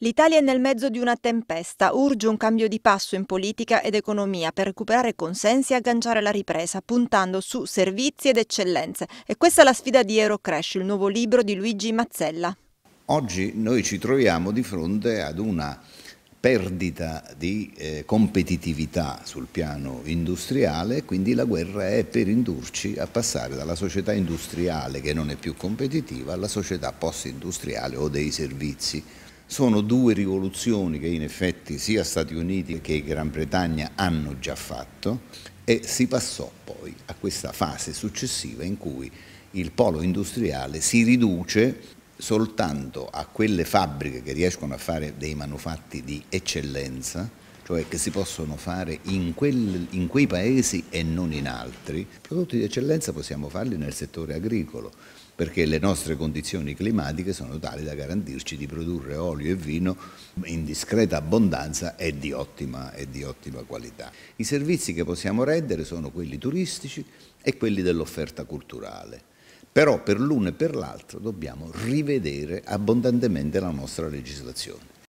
L'Italia è nel mezzo di una tempesta, urge un cambio di passo in politica ed economia per recuperare consensi e agganciare la ripresa, puntando su servizi ed eccellenze. E questa è la sfida di Eurocrash, il nuovo libro di Luigi Mazzella. Oggi noi ci troviamo di fronte ad una perdita di eh, competitività sul piano industriale, quindi la guerra è per indurci a passare dalla società industriale che non è più competitiva alla società post-industriale o dei servizi sono due rivoluzioni che in effetti sia Stati Uniti che Gran Bretagna hanno già fatto e si passò poi a questa fase successiva in cui il polo industriale si riduce soltanto a quelle fabbriche che riescono a fare dei manufatti di eccellenza cioè che si possono fare in, quel, in quei paesi e non in altri, prodotti di eccellenza possiamo farli nel settore agricolo perché le nostre condizioni climatiche sono tali da garantirci di produrre olio e vino in discreta abbondanza e di, ottima, e di ottima, qualità. I servizi che possiamo rendere sono quelli turistici e quelli dell'offerta culturale. Però per l'uno e per l'altro dobbiamo rivedere abbondantemente la nostra legislazione.